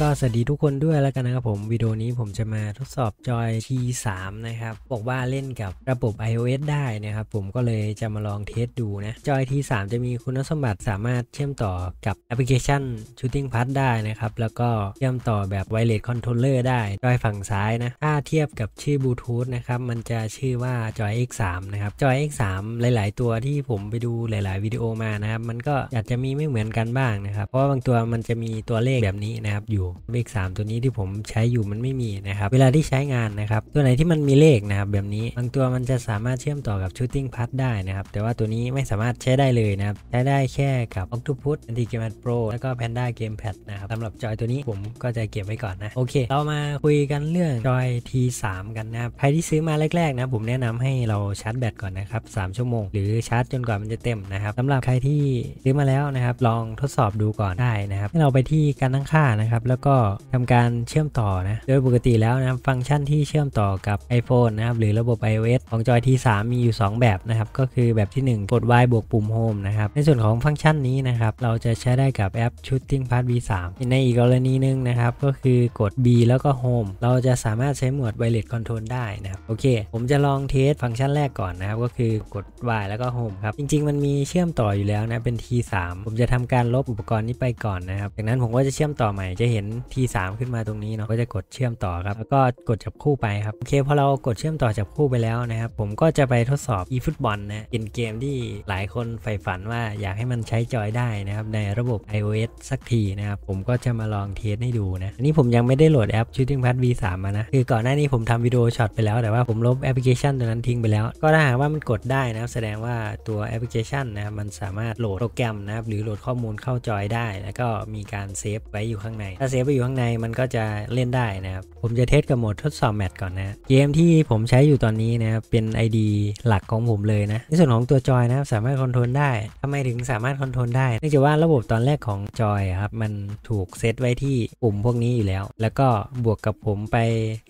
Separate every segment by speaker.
Speaker 1: ก็สวัสดีทุกคนด้วยแล้วกันนะครับผม วิดีโอนี้ผมจะมาทดสอบจอย T3 นะครับ บอกว่าเล่นกับระบบ iOS ได้นะครับ ผมก็เลยจะมาลองเทสดูนะจอย T3 จะมีคุณสมบัติสามารถเชื่อมต่อกับแอปพลิเคชัน Shooting p a s ได้นะครับ แล้วก็เชื่อมต่อแบบ Wireless Controller ได้จอยฝั่งซ้ายนะ ถ้าเทียบกับชื่อบลูทูธนะครับ มันจะชื่อว่าจอย X3 นะครับจอย X3 หลาย ๆ ตัวที่ผมไปดูหลาย ๆวิดีโอมานะครับมันก็อาจจะมีไม่เหมือนกันบ้างนะครับเพราะบางตัวมันจะมีตัวเลขแบบนี้นะครับอยูู่่เลข3ตัวนี้ที่ผมใช้อยู่มันไม่มีนะครับเวลาที่ใช้งานนะครับ ตัวไหนที่มันมีเลขนะครับ แบบนี้บางตัวมันจะสามารถเชื่อมต่อกับชูตติ้งพัทได้นะครับ แต่ว่าตัวนี้ไม่สามารถใช้ได้เลยนะครับ ใช้ได้แค่กับ Octopus Anti g a m e p โ r o แล้วก็ Panda Gamepad นะครับสำหรับจอยตัวนี้ผมก็จะเก็บไว้ก่อนนะ โอเคเรามาคุยกันเรื่องจอย T3 กันนะครับใครที่ซื้อมาแรกๆนะผมแนะนำให้เราชาร์จแบตก่อนนะครับสชั่วโมง หรือชาร์จจนกว่ามันจะเต็มนะครับสำหรับใครที่ซื้อมาแล้วนะครับลองทดสอบดูก่อนได้นะครับให้เราไปที่การตั้งค่านะครับแล้วก็ทำการเชื่อมต่อนะ โดยปกติแล้วนะฟังก์ชันที่เชื่อมต่อกับ iPhone นะครับ หรือระบบ iOS ของจอยทส3มีอยู่ 2 แบบนะครับ ก็คือแบบที่ 1 กด Y บวกปุ่ม Home นะครับ ในส่วนของฟังก์ชันนี้นะครับ เราจะใช้ได้กับแอป Shooting Path V3 ในอีกกรณีหนึ่งนะครับ ก็คือกด B แล้วก็ Home เราจะสามารถใช้หมวด Wireless Control ได้นะครับ โอเค ผมจะลองเทสฟังก์ชันแรกก่อนนะครับก็คือกด Y แล้วก็ Home ครับจริง ๆ มันมีเชื่อมต่ออยู่แล้วนะเป็น T3 ผมจะทำการลบอุปกรณ์นี้ไปก่อนนะครับจากนั้นผมก็จะเชื่อมต่อใหม่จะเห็นน T3 ขึ้นมาตรงนี้เนาะก็จะกดเชื่อมต่อครับ แล้วก็กดจับคู่ไปครับ โอเคพอเรากดเชื่อมต่อจับคู่ไปแล้วนะครับ ผมก็จะไปทดสอบ eFootball นะ เป็นเกมที่หลายคนใฝ่ฝันว่าอยากให้มันใช้จอยได้นะครับ ในระบบ iOS สักทีนะครับ ผมก็จะมาลองเทสให้ดูนะ อันนี้ผมยังไม่ได้โหลดแอป Shooting p a d V3 มานะ คือก่อนหน้านี้ผมทำวิดีโอช็อตไปแล้วแต่ ว่าผมลบแอปพลิเคชันตัวนั้นทิ้งไปแล้ว ก็ถ้าหากว่ามันกดได้นะแสดงว่าตัวแอปพลิเคชันนะมันสามารถโหลดโปรแกรมนะครับหรือโหลดข้อมูลเข้าจอยได้ แล้วก็มีการเซฟไว้อยู่ข้างในถ้าเซฟไปอยู่ข้างในมันก็จะเล่นได้นะครับ ผมจะเทสกับโหมดทดสอบแมตช์ก่อนนะเกมที่ผมใช้อยู่ตอนนี้นะครับ เป็น ID หลักของผมเลยนะในส่วนของตัวจอยนะครับ สามารถคอนโทรลได้ทำไมถึงสามารถคอนโทรลได้เนื่องจากว่าระบบตอนแรกของจอยครับ มันถูกเซตไว้ที่ปุ่มพวกนี้อยู่แล้ว แล้วก็บวกกับผมไป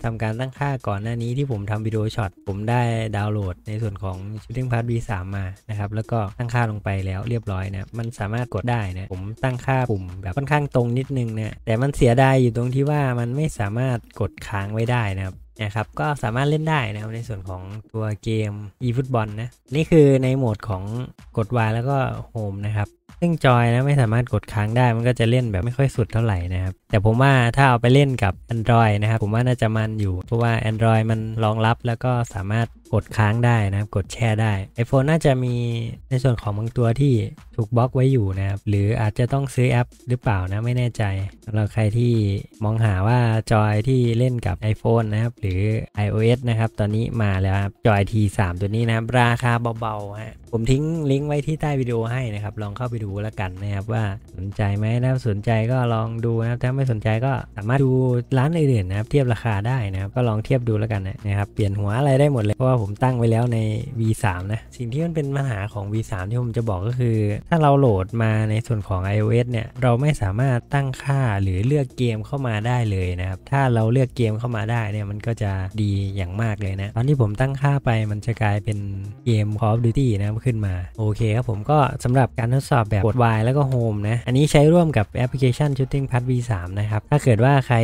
Speaker 1: ทำการตั้งค่าก่อนหน้านี้ที่ผมทำวิดีโอช็อตผมได้ดาวน์โหลด ในส่วนของ Shooting Part V3 มานะครับแล้วก็ตั้งค่าลงไปแล้วเรียบร้อยนะมันสามารถกดได้นะผมตั้งค่าปุ่มแบบค่อนข้างตรงนิดนึงนะแต่มันเสียดายอยู่ตรงที่ว่ามันไม่สามารถกดค้างไว้ได้นะครับนะครับก็สามารถเล่นได้นะครับ ในส่วนของตัวเกม eFootball นะ นี่คือในโหมดของกดวายแล้วก็โฮมนะครับซึ่งจอยนะ ไม่สามารถกดค้างได้มันก็จะเล่นแบบไม่ค่อยสุดเท่าไหร่นะครับ แต่ผมว่าถ้าเอาไปเล่นกับ Android นะครับ ผมว่าน่าจะมันอยู่เพราะว่า Android มันรองรับแล้วก็สามารถกดค้างได้นะครับ กดแช่ได้ iPhone น่าจะมีในส่วนของบางตัวที่ถูกบล็อกไว้อยู่นะครับ หรืออาจจะต้องซื้อแอปหรือเปล่านะไม่แน่ใจสำหรับใครที่มองหาว่าจอยที่เล่นกับ iPhone นะครับ หรือ iOS นะครับ ตอนนี้มาแล้วครับจอย T3 ตัวนี้นะครับ ราคาเบาๆฮะผมทิ้งลิงก์ไว้ที่ใต้วิดีโอให้นะครับลองเข้าไปดูแล้วกันนะครับว่าสนใจไหมนะครับสนใจก็ลองดูนะครับถ้าไม่สนใจก็สามารถดูร้านอื่นๆนะครับเทียบราคาได้นะครับก็ลองเทียบดูแล้วกันนะครับเปลี่ยนหัวอะไรได้หมดเลยเพราะาผมตั้งไว้แล้วใน V3 นะสิ่งที่มันเป็นปัญหาของ V3 ที่ผมจะบอกก็คือ ถ้าเราโหลดมาในส่วนของ iOS เนี่ยเราไม่สามารถตั้งค่าหรือเลือกเกมเข้ามาได้เลยนะครับถ้าเราเลือกเกมเข้ามาได้เนี่ยมันก็จะดีอย่างมากเลยนะตอนที่ผมตั้งค่าไปมันจะกลายเป็นเกม Call of Duty นะขึ้นมาโอเคครับผมก็สำหรับการทดสอบแบบกด Y แล้วก็ Home นะอันนี้ใช้ร่วมกับแอปพลิเคชัน Shooting Path V3 นะครับถ้าเกิดว่าใคร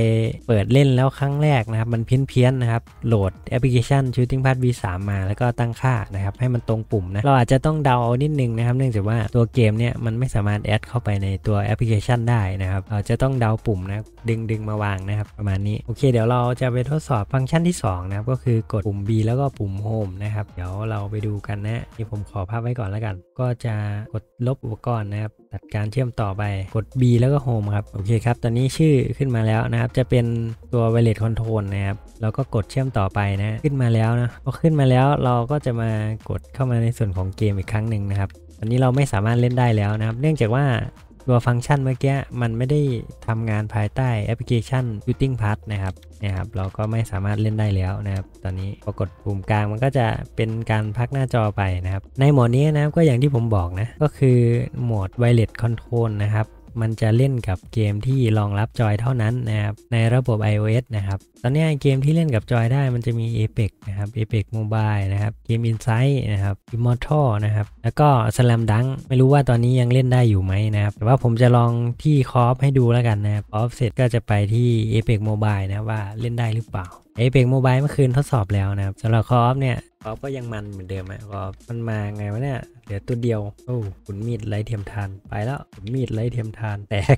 Speaker 1: เปิดเล่นแล้วครั้งแรกนะครับมันเพี้ยนๆนะครับโหลดแอปพลิเคชัน Shooting Path V3 3มาแล้วก็ตั้งค่านะครับให้มันตรงปุ่มนะเราอาจจะต้องเดาเอานิดนึงนะครับเนื่องจากว่าตัวเกมเนี่ยมันไม่สามารถแอดเข้าไปในตัวแอปพลิเคชันได้นะครับ เราจะต้องเดาปุ่มนะดึงดึงมาวางนะครับประมาณนี้โอเคเดี๋ยวเราจะไปทดสอบฟังก์ชันที่2นะครับก็คือกดปุ่ม B แล้วก็ปุ่ม Home นะครับเดี๋ยวเราไปดูกันนะนี่ผมขอภาพไว้ก่อนแล้วกัน ก็จะกดลบอุปกรณ์นะครับจัดการเชื่อมต่อไป กด B แล้วก็ Home ครับ โอเคครับ ตอนนี้ชื่อขึ้นมาแล้วนะครับ จะเป็นตัว w a l l e t Control นะครับ แล้วก็กดเชื่อมต่อไปนะ ขึ้นมาแล้วนะพอขึ้นมาแล้วเราก็จะมากดเข้ามาในส่วนของเกมอีกครั้งหนึ่งนะครับตอนนี้เราไม่สามารถเล่นได้แล้วนะครับ เนื่องจากว่าตัวฟังก์ชันเมื่อกี้มันไม่ได้ทำงานภายใต้แอปพลิเคชัน Shooting p a t นะครับนะครับ เราก็ไม่สามารถเล่นได้แล้วนะครับ ตอนนี้พอกดปุ่มกลางมันก็จะเป็นการพักหน้าจอไปนะครับ ในโหมดนี้นะครับก็อย่างที่ผมบอกนะ ก็คือโหมดไ i เล l e อน Control นะครับมันจะเล่นกับเกมที่รองรับจอยเท่านั้นนะครับในระบบ iOS นะครับ ตอนนี้เกมที่เล่นกับจอยได้มันจะมี Apex นะครับ Apex Mobile นะครับ เกม Insight นะครับ Immortal นะครับ แล้วก็ Slam Dunk ไม่รู้ว่าตอนนี้ยังเล่นได้อยู่ไหมนะครับ แต่ว่าผมจะลองที่คอฟให้ดูแล้วกันนะครับออฟเสร็จก็จะไปที่ Apex Mobile นะว่าเล่นได้หรือเปล่าไอเบรกโมบายเมื่อคืนทดสอบแล้วนะครับสำหรับคอฟเนี่ยคอฟก็ยังมันเหมือนเดิมอะคอฟมันมาไงวะเนี่ยเหลือตัวเดียว โอ้ขุนมีดไรเทียมทานไปแล้วขุนมีดไรเทียมทานแตก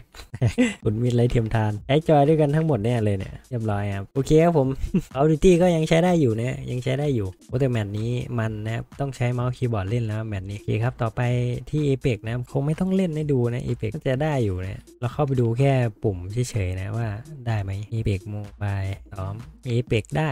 Speaker 1: ขุนมีดไรเทียมทานไอจอยด้วยกันทั้งหมดเนี่ยเลยเนี่ยเรียบร้อยครับโอเคครับผมเอาดิตี้ก็ยังใช้ได้อยู่นะยังใช้ได้อยู่โอ้แต่แมตช์นี้มันนะครับต้องใช้เมาส์คีย์บอร์ดเล่นแล้วแมตช์นี้โอเคครับต่อไปที่เอเปกนะคงไม่ต้องเล่นให้ดูนะเอเปกก็จะได้อยู่นะเราเข้าไปดูแค่ปุ่มเฉยๆนะว่าได้ไหมเอเปกโมบายซ้อมเอเป e กได้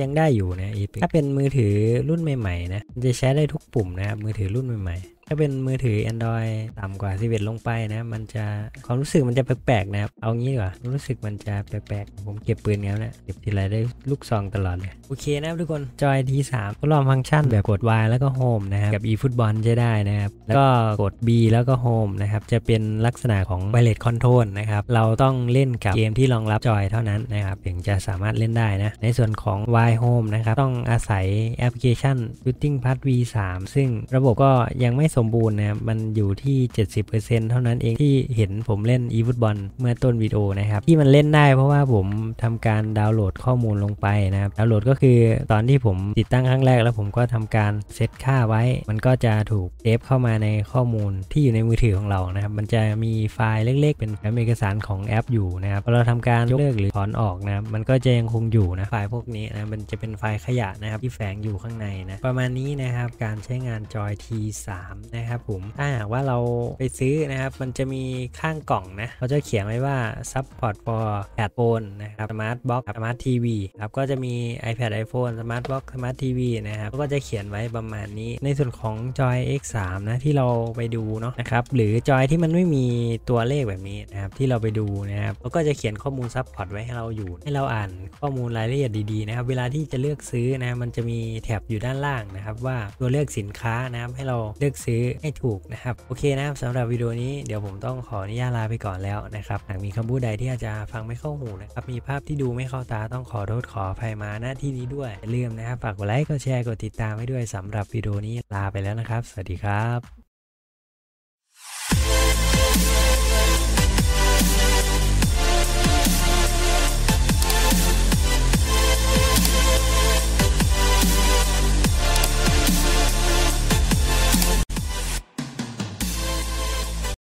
Speaker 1: ยังได้อยู่นะ Apex ถ้าเป็นมือถือรุ่นใหม่ๆนะจะใช้ได้ทุกปุ่มนะครับ มือถือรุ่นใหม่ ๆถ้าเป็นมือถือ Android ต่ำกว่า11ลงไปนะ มันจะ ความรู้สึกมันจะแปลกๆนะครับ เอางี้ดีกว่ารู้สึกมันจะแปลกๆผมเก็บปืนแล้วนะเก็บทีไรได้ลูกซองตลอดเลยโอเคนะครับทุกคนจอยทา3ทดลองฟังก์ชันแบบกด Y แล้วก็ Home นะครับ กับ eFootball ใช้ได้นะครับ แล้วก็กด B แล้วก็ Home นะครับ จะเป็นลักษณะของ Wireless Control นะครับเราต้องเล่นกับเกมที่รองรับจอยเท่านั้นนะครับถึงจะสามารถเล่นได้นะในส่วนของ Y Home นะครับต้องอาศัยแอปพลิเคชัน Shooting Pass V3 ซึ่งระบบก็ยังไม่สมบูรณ์นะมันอยู่ที่ 70%เท่านั้นเองที่เห็นผมเล่นอีฟุตบอลเมื่อต้นวิดีโอนะครับที่มันเล่นได้เพราะว่าผมทำการดาวน์โหลดข้อมูลลงไปนะครับ ดาวน์โหลดก็คือตอนที่ผมติดตั้งครั้งแรกแล้วผมก็ทำการเซตค่าไว้ มันก็จะถูกเซฟเข้ามาในข้อมูลที่อยู่ในมือถือของเรานะครับ มันจะมีไฟล์เล็กๆเป็นเอกสารของแอป อยู่นะครับพอเราทำการยกเลิกหรือถอนออกนะมันก็จะยังคงอยู่นะไฟล์พวกนี้นะมันจะเป็นไฟล์ขยะนะครับที่แฝงอยู่ข้างในนะประมาณนี้นะครับการใช้งานจอย T3 นะครับผม ถ้าหากว่าเราไปซื้อนะครับ มันจะมีข้างกล่องนะเขาจะเขียนไว้ว่า support for แ p ดโฟนนะครับ smart box smart tv ครับก็จะมี iPad iPhone smart box smart tv นะครับก็จะเขียนไว้ประมาณนี้ในส่วนของจอย x3 นะ ที่เราไปดูเนาะนะครับ หรือจอยที่มันไม่มีตัวเลขแบบนี้นะครับที่เราไปดูนะครับเขาก็จะเขียนข้อมูลซับพอร์ตไว้ให้เราอยู่ ให้เราอ่านข้อมูลรายละเอียดดีๆนะครับเวลาที่จะเลือกซื้อนะมันจะมีแถบอยู่ด้านล่างนะครับว่าตัวเลือกสินค้านะครับให้เราเลือกซื้อื้อให้ถูกนะครับ โอเคนะครับสำหรับวิดีโอนี้เดี๋ยวผมต้องขออนุญาตลาไปก่อนแล้วนะครับหากมีคำพูดใดที่อาจจะฟังไม่เข้าหูนะครับมีภาพที่ดูไม่เข้าตาต้องขอโทษขออภัยมาหน้าที่นี้ด้วย อย่าลืมนะครับฝากกดไลค์กดแชร์กดติดตามไว้ด้วยสำหรับวิดีโอนี้ลาไปแล้วนะครับ สวัสดีครับ